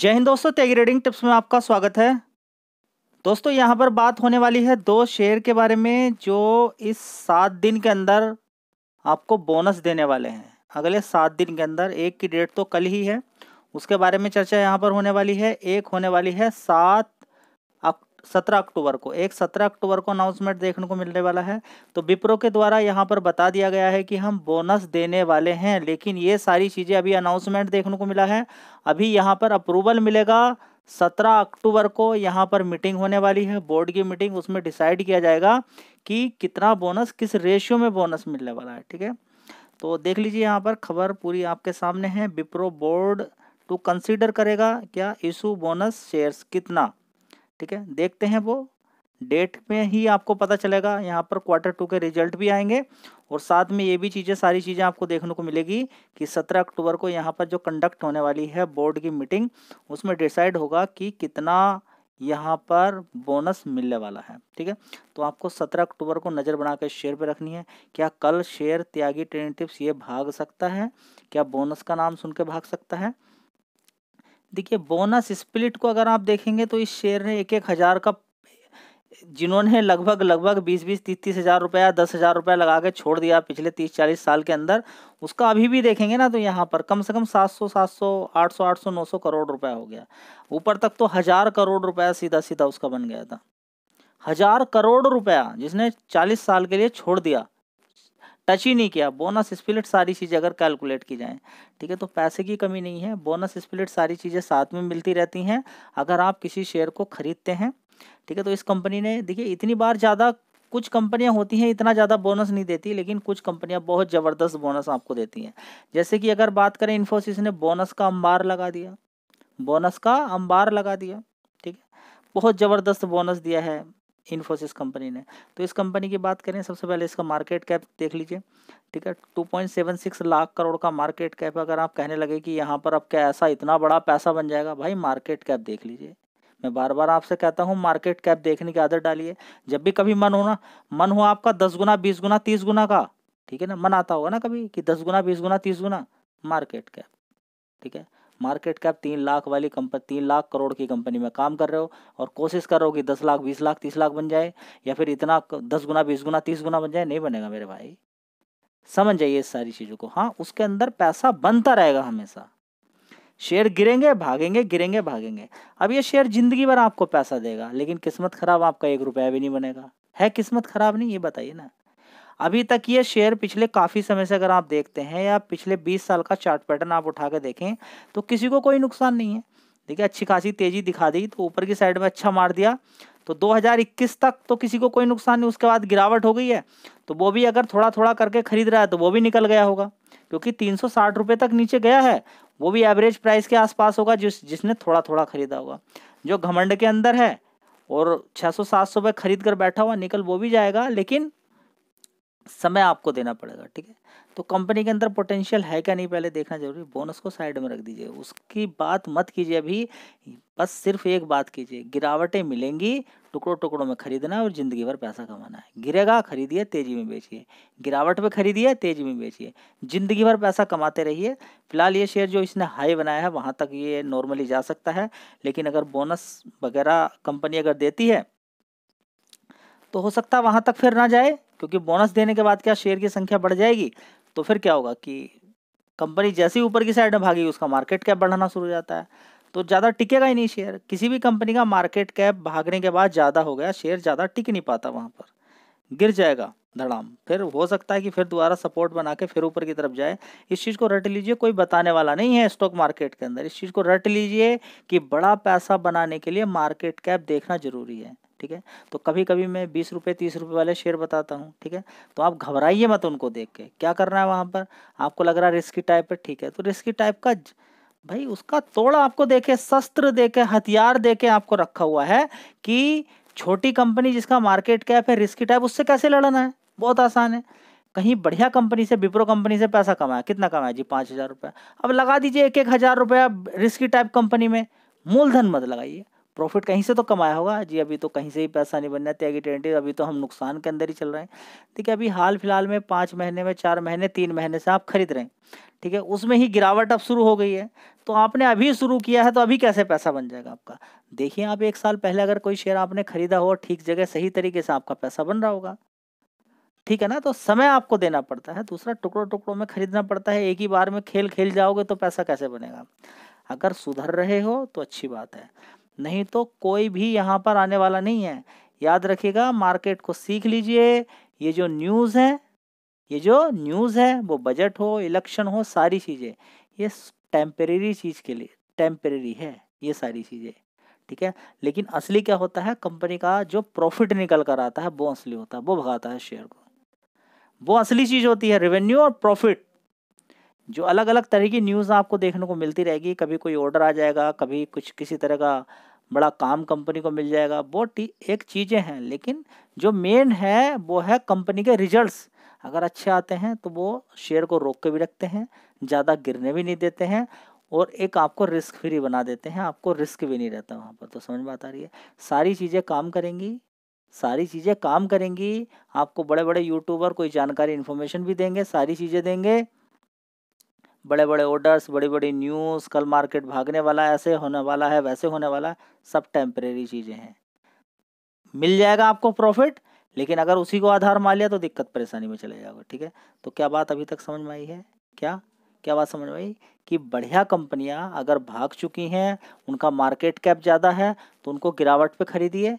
जय हिंद दोस्तों तेगी reading tips में आपका स्वागत है दोस्तों यहाँ पर बात होने वाली है दो शेयर के बारे में जो इस सात दिन के अंदर आपको बोनस देने वाले हैं अगले सात दिन के अंदर एक की डेट तो कल ही है उसके बारे में चर्चा यहाँ पर होने वाली है एक होने वाली है सात सत्रह अक्टूबर को एक सत्रह अक्टूबर को अनाउंसमेंट देखने को मिलने वाला है तो विप्रो के द्वारा यहाँ पर बता दिया गया है कि हम बोनस देने वाले हैं लेकिन ये सारी चीज़ें अभी अनाउंसमेंट देखने को मिला है अभी यहाँ पर अप्रूवल मिलेगा सत्रह अक्टूबर को यहाँ पर मीटिंग होने वाली है बोर्ड की मीटिंग उसमें डिसाइड किया जाएगा कि कितना बोनस किस रेशियो में बोनस मिलने वाला है ठीक है तो देख लीजिए यहाँ पर खबर पूरी आपके सामने है विप्रो बोर्ड टू कंसीडर करेगा क्या इशू बोनस शेयर्स कितना ठीक है देखते हैं वो डेट में ही आपको पता चलेगा यहाँ पर क्वार्टर टू के रिजल्ट भी आएंगे और साथ में ये भी चीज़ें सारी चीज़ें आपको देखने को मिलेगी कि 17 अक्टूबर को यहाँ पर जो कंडक्ट होने वाली है बोर्ड की मीटिंग उसमें डिसाइड होगा कि कितना यहाँ पर बोनस मिलने वाला है ठीक है तो आपको 17 अक्टूबर को नज़र बना कर शेयर पे रखनी है क्या कल शेयर त्यागी ट्रेन टिप्स ये भाग सकता है क्या बोनस का नाम सुन के भाग सकता है देखिए बोनस स्प्लिट को अगर आप देखेंगे तो इस शेयर ने एक एक हज़ार का जिन्होंने लगभग लगभग बीस बीस तीस तीस हज़ार रुपया दस हज़ार रुपया लगा के छोड़ दिया पिछले तीस चालीस साल के अंदर उसका अभी भी देखेंगे ना तो यहाँ पर कम से कम सात सौ सात सौ आठ सौ आठ सौ नौ सौ करोड़ रुपया हो गया ऊपर तक तो हज़ार करोड़ रुपया सीधा सीधा उसका बन गया था हज़ार करोड़ रुपया जिसने चालीस साल के लिए छोड़ दिया टच ही नहीं किया बोनस स्प्लिट सारी चीज़ें अगर कैलकुलेट की जाएँ ठीक है तो पैसे की कमी नहीं है बोनस स्प्लिट सारी चीज़ें साथ में मिलती रहती हैं अगर आप किसी शेयर को खरीदते हैं ठीक है तो इस कंपनी ने देखिए इतनी बार ज़्यादा कुछ कंपनियां होती हैं इतना ज़्यादा बोनस नहीं देती लेकिन कुछ कंपनियां बहुत ज़बरदस्त बोनस आपको देती हैं जैसे कि अगर बात करें इन्फोसिस ने बोनस का अंबार लगा दिया बोनस का अंबार लगा दिया ठीक है बहुत ज़बरदस्त बोनस दिया है इन्फोसिस कंपनी ने तो इस कंपनी की बात करें सबसे पहले इसका मार्केट कैप देख लीजिए ठीक है 2.76 लाख करोड़ का मार्केट कैप अगर आप कहने लगे कि यहाँ पर अब क्या ऐसा इतना बड़ा पैसा बन जाएगा भाई मार्केट कैप देख लीजिए मैं बार बार आपसे कहता हूँ मार्केट कैप देखने की आदत डालिए जब भी कभी मन हो ना मन हो आपका दस गुना बीस गुना तीस गुना का ठीक है ना मन आता होगा ना कभी कि दस गुना बीस गुना तीस गुना मार्केट कैप ठीक है मार्केट कैप तीन लाख वाली कंपनी तीन लाख करोड़ की कंपनी में काम कर रहे हो और कोशिश कर रहे हो कि दस लाख बीस लाख तीस लाख बन जाए या फिर इतना दस गुना बीस गुना तीस गुना बन जाए नहीं बनेगा मेरे भाई समझ जाइए इस सारी चीज़ों को हाँ उसके अंदर पैसा बनता रहेगा हमेशा शेयर गिरेंगे भागेंगे गिरेंगे भागेंगे अब ये शेयर जिंदगी भर आपको पैसा देगा लेकिन किस्मत खराब आपका एक रुपया भी नहीं बनेगा है किस्मत खराब नहीं ये बताइए ना अभी तक ये शेयर पिछले काफ़ी समय से अगर आप देखते हैं या पिछले 20 साल का चार्ट पैटर्न आप उठा के देखें तो किसी को कोई नुकसान नहीं है देखिए अच्छी खासी तेज़ी दिखा दी तो ऊपर की साइड में अच्छा मार दिया तो 2021 तक तो किसी को कोई नुकसान नहीं उसके बाद गिरावट हो गई है तो वो भी अगर थोड़ा थोड़ा करके खरीद रहा है तो वो भी निकल गया होगा क्योंकि तीन सौ तक नीचे गया है वो भी एवरेज प्राइस के आसपास होगा जिस जिसने थोड़ा थोड़ा खरीदा होगा जो घमंड के अंदर है और 600-700 सौ खरीद कर बैठा हुआ निकल वो भी जाएगा लेकिन समय आपको देना पड़ेगा ठीक है तो कंपनी के अंदर पोटेंशियल है क्या नहीं पहले देखना जरूरी बोनस को साइड में रख दीजिए उसकी बात मत कीजिए अभी बस सिर्फ एक बात कीजिए गिरावटें मिलेंगी टुकड़ों टुकड़ों में खरीदना है और ज़िंदगी भर पैसा कमाना है गिरेगा खरीदिए तेज़ी में बेचिए गिरावट में खरीदिए तेज़ी में बेचिए ज़िंदगी भर पैसा कमाते रहिए फिलहाल ये शेयर जो इसने हाई बनाया है वहाँ तक ये नॉर्मली जा सकता है लेकिन अगर बोनस वगैरह कंपनी अगर देती है तो हो सकता है वहाँ तक फिर ना जाए क्योंकि बोनस देने के बाद क्या शेयर की संख्या बढ़ जाएगी तो फिर क्या होगा कि कंपनी जैसे ही ऊपर की साइड में भागेगी उसका मार्केट कैप बढ़ाना शुरू हो जाता है तो ज़्यादा टिकेगा ही नहीं शेयर किसी भी कंपनी का मार्केट कैप भागने के बाद ज़्यादा हो गया शेयर ज़्यादा टिक नहीं पाता वहाँ पर गिर जाएगा धड़ाम फिर हो सकता है कि फिर दोबारा सपोर्ट बना के फिर ऊपर की तरफ जाए इस चीज़ को रट लीजिए कोई बताने वाला नहीं है स्टॉक मार्केट के अंदर इस चीज़ को रट लीजिए कि बड़ा पैसा बनाने के लिए मार्केट कैप देखना जरूरी है ठीक है तो कभी कभी मैं बीस रुपये तीस रुपये वाले शेयर बताता हूँ ठीक है तो आप घबराइए मत उनको देख के क्या करना है वहाँ पर आपको लग रहा है रिस्की टाइप है ठीक है तो रिस्की टाइप का भाई उसका तोड़ आपको देखे शस्त्र देखे हथियार देखे आपको रखा हुआ है कि छोटी कंपनी जिसका मार्केट कैप है रिस्की टाइप उससे कैसे लड़ना है बहुत आसान है कहीं बढ़िया कंपनी से विप्रो कंपनी से पैसा कमाया कितना कमाया जी पाँच हज़ार रुपया अब लगा दीजिए एक एक हज़ार रुपया रिस्की टाइप कंपनी में मूलधन मत लगाइए प्रॉफिट कहीं से तो कमाया होगा जी अभी तो कहीं से ही पैसा नहीं बनना त्यागी टेंटी अभी तो हम नुकसान के अंदर ही चल रहे हैं ठीक है अभी हाल फिलहाल में पाँच महीने में चार महीने तीन महीने से आप खरीद रहे हैं ठीक है उसमें ही गिरावट अब शुरू हो गई है तो आपने अभी शुरू किया है तो अभी कैसे पैसा बन जाएगा आपका देखिए आप एक साल पहले अगर कोई शेयर आपने खरीदा हो ठीक जगह सही तरीके से आपका पैसा बन रहा होगा ठीक है ना तो समय आपको देना पड़ता है दूसरा टुकड़ों टुकड़ों में खरीदना पड़ता है एक ही बार में खेल खेल जाओगे तो पैसा कैसे बनेगा अगर सुधर रहे हो तो अच्छी बात है नहीं तो कोई भी यहाँ पर आने वाला नहीं है याद रखिएगा मार्केट को सीख लीजिए ये जो न्यूज़ है ये जो न्यूज़ है वो बजट हो इलेक्शन हो सारी चीज़ें ये टेम्परेरी चीज़ के लिए टेम्परेरी है ये सारी चीज़ें ठीक है लेकिन असली क्या होता है कंपनी का जो प्रॉफिट निकल कर आता है वो असली होता है वो भगाता है शेयर को वो असली चीज़ होती है रेवेन्यू और प्रॉफिट जो अलग अलग तरह की न्यूज़ आपको देखने को मिलती रहेगी कभी कोई ऑर्डर आ जाएगा कभी कुछ किसी तरह का बड़ा काम कंपनी को मिल जाएगा वो एक चीज़ें हैं लेकिन जो मेन है वो है कंपनी के रिजल्ट्स अगर अच्छे आते हैं तो वो शेयर को रोक के भी रखते हैं ज़्यादा गिरने भी नहीं देते हैं और एक आपको रिस्क फ्री बना देते हैं आपको रिस्क भी नहीं रहता वहाँ पर तो समझ में आता रही है सारी चीज़ें काम करेंगी सारी चीज़ें काम करेंगी आपको बड़े बड़े यूट्यूबर कोई जानकारी इन्फॉर्मेशन भी देंगे सारी चीज़ें देंगे बड़े बड़े ऑर्डर्स बड़ी बड़ी न्यूज़ कल मार्केट भागने वाला ऐसे होने वाला है वैसे होने वाला सब टेम्परेरी चीज़ें हैं मिल जाएगा आपको प्रॉफिट लेकिन अगर उसी को आधार मान लिया तो दिक्कत परेशानी में चले जाओगे ठीक है तो क्या बात अभी तक समझ में आई है क्या क्या बात समझ में आई कि बढ़िया कंपनियां अगर भाग चुकी हैं उनका मार्केट कैप ज़्यादा है तो उनको गिरावट पे खरीदिए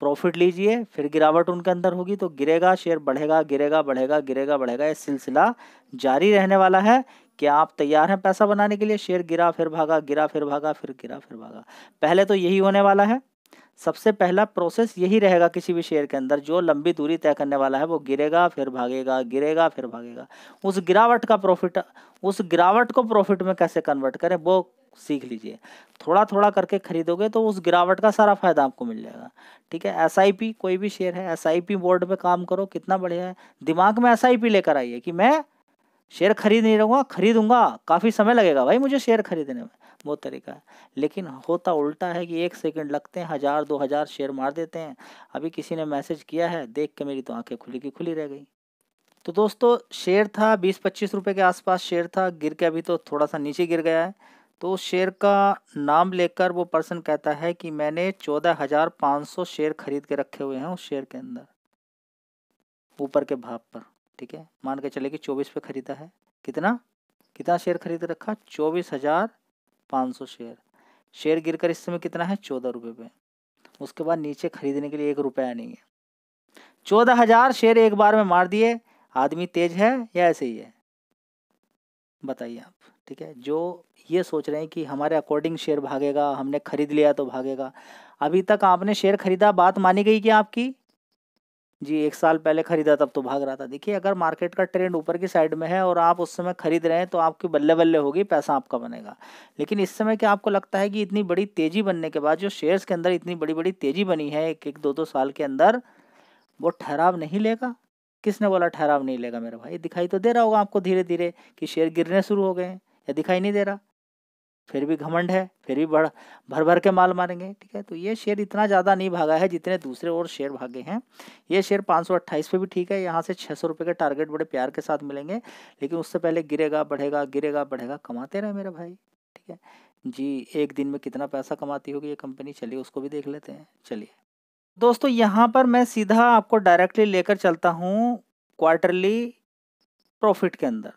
प्रॉफिट लीजिए फिर गिरावट उनके अंदर होगी तो गिरेगा शेयर बढ़ेगा गिरेगा बढ़ेगा गिरेगा बढ़ेगा ये सिलसिला जारी रहने वाला है क्या आप तैयार हैं पैसा बनाने के लिए शेयर गिरा फिर भागा गिरा फिर भागा फिर गिरा फिर भागा पहले तो यही होने वाला है सबसे पहला प्रोसेस यही रहेगा किसी भी शेयर के अंदर जो लंबी दूरी तय करने वाला है वो गिरेगा फिर भागेगा गिरेगा फिर भागेगा उस गिरावट का प्रॉफिट उस गिरावट को प्रॉफिट में कैसे कन्वर्ट करें वो सीख लीजिए थोड़ा थोड़ा करके खरीदोगे तो उस गिरावट का सारा फायदा आपको मिल जाएगा ठीक है एस कोई भी शेयर है एस बोर्ड में काम करो कितना बढ़िया है दिमाग में एस लेकर आइए कि मैं शेयर खरीद नहीं रहूँगा खरीदूंगा काफ़ी समय लगेगा भाई मुझे शेयर खरीदने में वो तरीका है लेकिन होता उल्टा है कि एक सेकंड लगते हैं हज़ार दो हज़ार शेयर मार देते हैं अभी किसी ने मैसेज किया है देख के मेरी तो आंखें खुली की खुली रह गई तो दोस्तों शेयर था बीस पच्चीस रुपये के आसपास शेयर था गिर के अभी तो थोड़ा सा नीचे गिर गया है तो उस शेयर का नाम लेकर वो पर्सन कहता है कि मैंने चौदह हज़ार पाँच सौ शेयर खरीद के रखे हुए हैं उस शेयर के अंदर ऊपर के भाव पर ठीक है मान के चले कि चौबीस पे खरीदा है कितना कितना शेयर खरीद रखा चौबीस हजार पाँच सौ शेयर शेयर गिरकर इस समय कितना है चौदह रुपये पे उसके बाद नीचे खरीदने के लिए एक रुपया नहीं है चौदह हजार शेयर एक बार में मार दिए आदमी तेज है या ऐसे ही है बताइए आप ठीक है जो ये सोच रहे हैं कि हमारे अकॉर्डिंग शेयर भागेगा हमने खरीद लिया तो भागेगा अभी तक आपने शेयर खरीदा बात मानी गई कि आपकी जी एक साल पहले खरीदा तब तो भाग रहा था देखिए अगर मार्केट का ट्रेंड ऊपर की साइड में है और आप उस समय खरीद रहे हैं तो आपकी बल्ले बल्ले होगी पैसा आपका बनेगा लेकिन इस समय क्या आपको लगता है कि इतनी बड़ी तेजी बनने के बाद जो शेयर्स के अंदर इतनी बड़ी बड़ी तेजी बनी है एक एक दो दो साल के अंदर वो ठहराव नहीं लेगा किसने बोला ठहराव नहीं लेगा मेरे भाई दिखाई तो दे रहा होगा आपको धीरे धीरे कि शेयर गिरने शुरू हो गए या दिखाई नहीं दे रहा फिर भी घमंड है फिर भी बढ़ भर भर के माल मारेंगे ठीक है तो ये शेयर इतना ज़्यादा नहीं भागा है जितने दूसरे और शेयर भागे हैं ये शेयर अट्ठाईस पे भी ठीक है यहाँ से छः सौ रुपये के टारगेट बड़े प्यार के साथ मिलेंगे लेकिन उससे पहले गिरेगा बढ़ेगा गिरेगा बढ़ेगा कमाते रहे मेरे भाई ठीक है जी एक दिन में कितना पैसा कमाती होगी ये कंपनी चलिए उसको भी देख लेते हैं चलिए दोस्तों यहाँ पर मैं सीधा आपको डायरेक्टली लेकर चलता हूँ क्वार्टरली प्रॉफिट के अंदर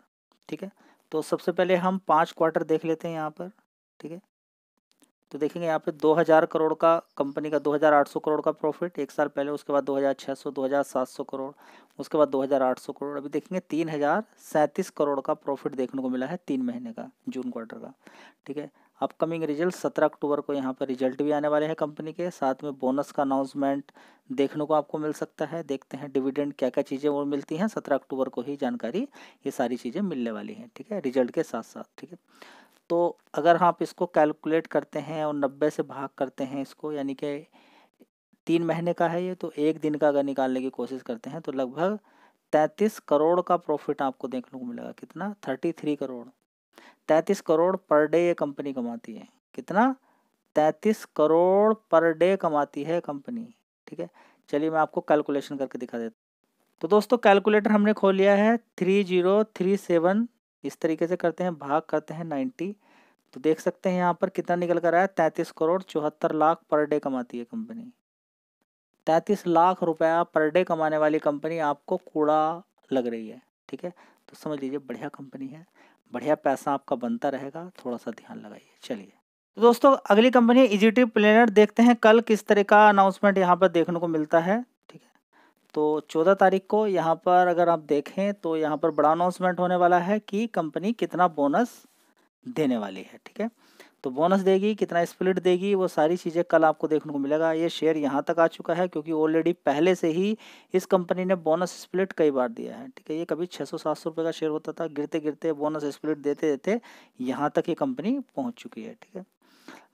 ठीक है तो सबसे पहले हम पाँच क्वार्टर देख लेते हैं यहाँ पर ठीक है तो देखेंगे यहाँ पे 2000 करोड़ का कंपनी का 2800 करोड़ का प्रॉफिट एक साल पहले उसके बाद 2600 2700 करोड़ उसके बाद 2800 करोड़ अभी देखेंगे तीन करोड़ का प्रॉफिट देखने को मिला है तीन महीने का जून क्वार्टर का ठीक है अपकमिंग रिजल्ट सत्रह अक्टूबर को यहाँ पर रिजल्ट भी आने वाले हैं कंपनी के साथ में बोनस का अनाउंसमेंट देखने को आपको मिल सकता है देखते हैं डिविडेंड क्या क्या चीज़ें वो मिलती हैं सत्रह अक्टूबर को ही जानकारी ये सारी चीज़ें मिलने वाली हैं ठीक है रिजल्ट के साथ साथ ठीक है तो अगर हम आप इसको कैलकुलेट करते हैं और नब्बे से भाग करते हैं इसको यानी कि तीन महीने का है ये तो एक दिन का अगर निकालने की कोशिश करते हैं तो लगभग तैंतीस करोड़ का प्रॉफिट आपको देखने को मिलेगा कितना थर्टी थ्री करोड़ तैंतीस करोड़ पर डे ये कंपनी कमाती है कितना तैंतीस करोड़ पर डे कमाती है कंपनी ठीक है चलिए मैं आपको कैलकुलेशन करके दिखा देता तो दोस्तों कैलकुलेटर हमने खोल लिया है थ्री जीरो थ्री सेवन इस तरीके से करते हैं भाग करते हैं नाइन्टी तो देख सकते हैं यहाँ पर कितना निकल कर आया तैंतीस करोड़ चौहत्तर लाख पर डे कमाती है कंपनी तैंतीस लाख रुपया पर डे कमाने वाली कंपनी आपको कूड़ा लग रही है ठीक है तो समझ लीजिए बढ़िया कंपनी है बढ़िया पैसा आपका बनता रहेगा थोड़ा सा ध्यान लगाइए चलिए तो दोस्तों अगली कंपनी इजिटिव प्लेनर देखते हैं कल किस तरह का अनाउंसमेंट यहाँ पर देखने को मिलता है तो 14 तारीख को यहाँ पर अगर आप देखें तो यहाँ पर बड़ा अनाउंसमेंट होने वाला है कि कंपनी कितना बोनस देने वाली है ठीक है तो बोनस देगी कितना स्प्लिट देगी वो सारी चीज़ें कल आपको देखने को मिलेगा ये शेयर यहाँ तक आ चुका है क्योंकि ऑलरेडी पहले से ही इस कंपनी ने बोनस स्प्लिट कई बार दिया है ठीक है ये कभी 600-700 रुपए का शेयर होता था गिरते गिरते बोनस स्प्लिट देते देते यहाँ तक ये कंपनी पहुँच चुकी है ठीक है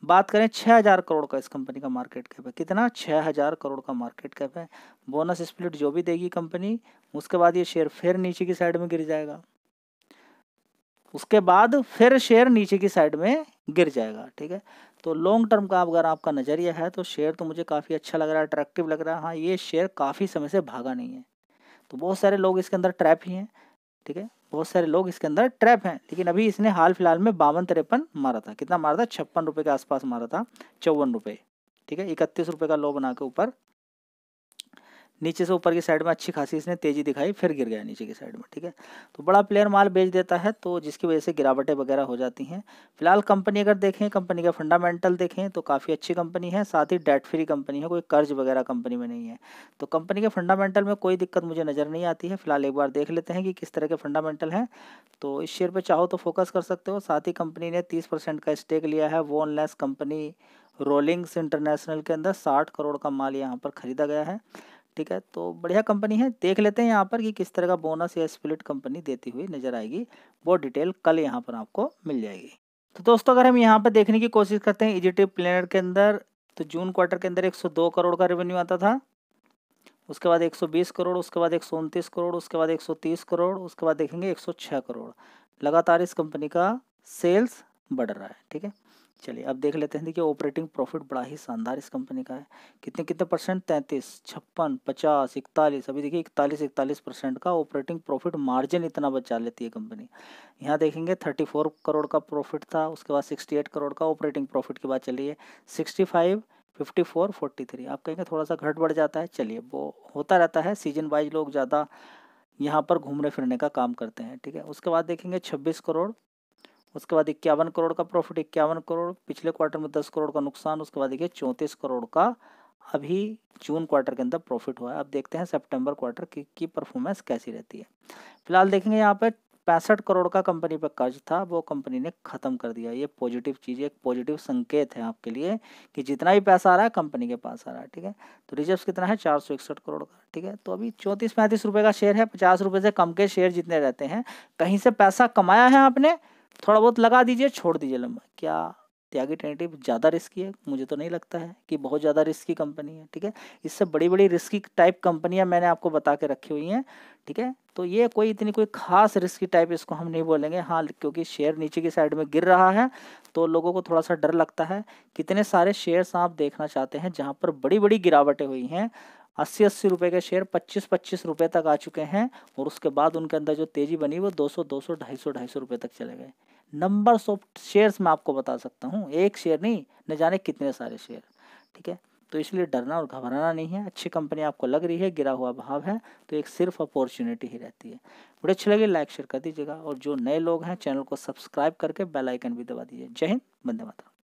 बात करें 6000 करोड़ का इस कंपनी का मार्केट कैप है कितना 6000 करोड़ का मार्केट कैप है बोनस स्प्लिट जो भी देगी कंपनी उसके बाद ये शेयर फिर नीचे की साइड में गिर जाएगा उसके बाद फिर शेयर नीचे की साइड में गिर जाएगा ठीक है तो लॉन्ग टर्म का अगर आपका नज़रिया है तो शेयर तो मुझे काफ़ी अच्छा लग रहा है अट्रैक्टिव लग रहा है हाँ ये शेयर काफ़ी समय से भागा नहीं है तो बहुत सारे लोग इसके अंदर ट्रैप ही हैं ठीक है बहुत सारे लोग इसके अंदर ट्रैप हैं लेकिन अभी इसने हाल फिलहाल में बावन तिरपन मारा था कितना मारा था छप्पन रुपये के आसपास मारा था चौवन रुपये ठीक है इकतीस रुपये का लो बना के ऊपर नीचे से ऊपर की साइड में अच्छी खासी इसने तेजी दिखाई फिर गिर गया नीचे की साइड में ठीक है तो बड़ा प्लेयर माल बेच देता है तो जिसकी वजह से गिरावटें वगैरह हो जाती हैं फिलहाल कंपनी अगर देखें कंपनी का फंडामेंटल देखें तो काफ़ी अच्छी कंपनी है साथ ही डेट फ्री कंपनी है कोई कर्ज वगैरह कंपनी में नहीं है तो कंपनी के फंडामेंटल में कोई दिक्कत मुझे नज़र नहीं आती है फिलहाल एक बार देख लेते हैं कि किस तरह के फंडामेंटल हैं तो इस शेयर पर चाहो तो फोकस कर सकते हो साथ ही कंपनी ने तीस का स्टेक लिया है वो कंपनी रोलिंग्स इंटरनेशनल के अंदर साठ करोड़ का माल यहाँ पर खरीदा गया है ठीक है तो बढ़िया कंपनी है देख लेते हैं यहाँ पर कि किस तरह का बोनस या स्प्लिट कंपनी देती हुई नजर आएगी वो डिटेल कल यहाँ पर आपको मिल जाएगी तो दोस्तों अगर हम यहाँ पर देखने की कोशिश करते हैं इजिटिव प्लेनेट के अंदर तो जून क्वार्टर के अंदर 102 करोड़ का रेवेन्यू आता था उसके बाद 120 करोड़ उसके बाद एक करोड़ उसके बाद एक करोड़ उसके बाद देखेंगे एक करोड़ लगातार इस कंपनी का सेल्स बढ़ रहा है ठीक है चलिए अब देख लेते हैं देखिए ऑपरेटिंग प्रॉफिट बड़ा ही शानदार इस कंपनी का है कितने कितने परसेंट तैंतीस छप्पन पचास इकतालीस अभी देखिए इकतालीस इकतालीस परसेंट का ऑपरेटिंग प्रॉफिट मार्जिन इतना बचा लेती है कंपनी यहाँ देखेंगे थर्टी फोर करोड़ का प्रॉफिट था उसके बाद सिक्सटी एट करोड़ का ऑपरेटिंग प्रॉफिट की बात चलिए sixty five fifty four forty three आप कहेंगे थोड़ा सा घट बढ़ जाता है चलिए वो होता रहता है सीजन वाइज लोग ज़्यादा यहाँ पर घूमने फिरने का काम करते हैं ठीक है उसके बाद देखेंगे छब्बीस करोड़ उसके बाद इक्यावन करोड़ का प्रॉफिट इक्यावन करोड़ पिछले क्वार्टर में दस करोड़ का नुकसान उसके बाद देखिए चौंतीस करोड़ का अभी जून क्वार्टर के अंदर प्रॉफिट हुआ है अब देखते हैं सेप्टेम्बर क्वार्टर की, की परफॉर्मेंस कैसी रहती है फिलहाल देखेंगे यहाँ पर पैंसठ करोड़ का कंपनी पर कर्ज था वो कंपनी ने ख़त्म कर दिया ये पॉजिटिव चीज़ एक पॉजिटिव संकेत है आपके लिए कि जितना भी पैसा आ रहा है कंपनी के पास आ रहा है ठीक है तो रिजर्व कितना है चार सौ इकसठ करोड़ का ठीक है तो अभी चौंतीस पैंतीस रुपए का शेयर है पचास रुपए से कम के शेयर जितने रहते हैं कहीं से पैसा कमाया है आपने थोड़ा बहुत लगा दीजिए छोड़ दीजिए लंबा क्या त्यागी टेंटिव ज़्यादा रिस्की है मुझे तो नहीं लगता है कि बहुत ज़्यादा रिस्की कंपनी है ठीक है इससे बड़ी बड़ी रिस्की टाइप कंपनियां मैंने आपको बता के रखी हुई हैं ठीक है तो ये कोई इतनी कोई खास रिस्की टाइप इसको हम नहीं बोलेंगे हाँ क्योंकि शेयर नीचे की साइड में गिर रहा है तो लोगों को थोड़ा सा डर लगता है कितने सारे शेयर्स आप देखना चाहते हैं जहाँ पर बड़ी बड़ी गिरावटें हुई हैं अस्सी अस्सी रुपये के शेयर पच्चीस पच्चीस रुपये तक आ चुके हैं और उसके बाद उनके अंदर जो तेजी बनी वो दो सौ दो सौ ढाई सौ ढाई सौ रुपये तक चले गए नंबर्स ऑफ शेयर्स मैं आपको बता सकता हूँ एक शेयर नहीं न जाने कितने सारे शेयर ठीक है तो इसलिए डरना और घबराना नहीं है अच्छी कंपनी आपको लग रही है गिरा हुआ भाव है तो एक सिर्फ अपॉर्चुनिटी ही रहती है बड़े अच्छी लगी लाइक शेयर कर दीजिएगा और जो नए लोग हैं चैनल को सब्सक्राइब करके बेलाइकन भी दबा दीजिए जय हिंद बंदे माता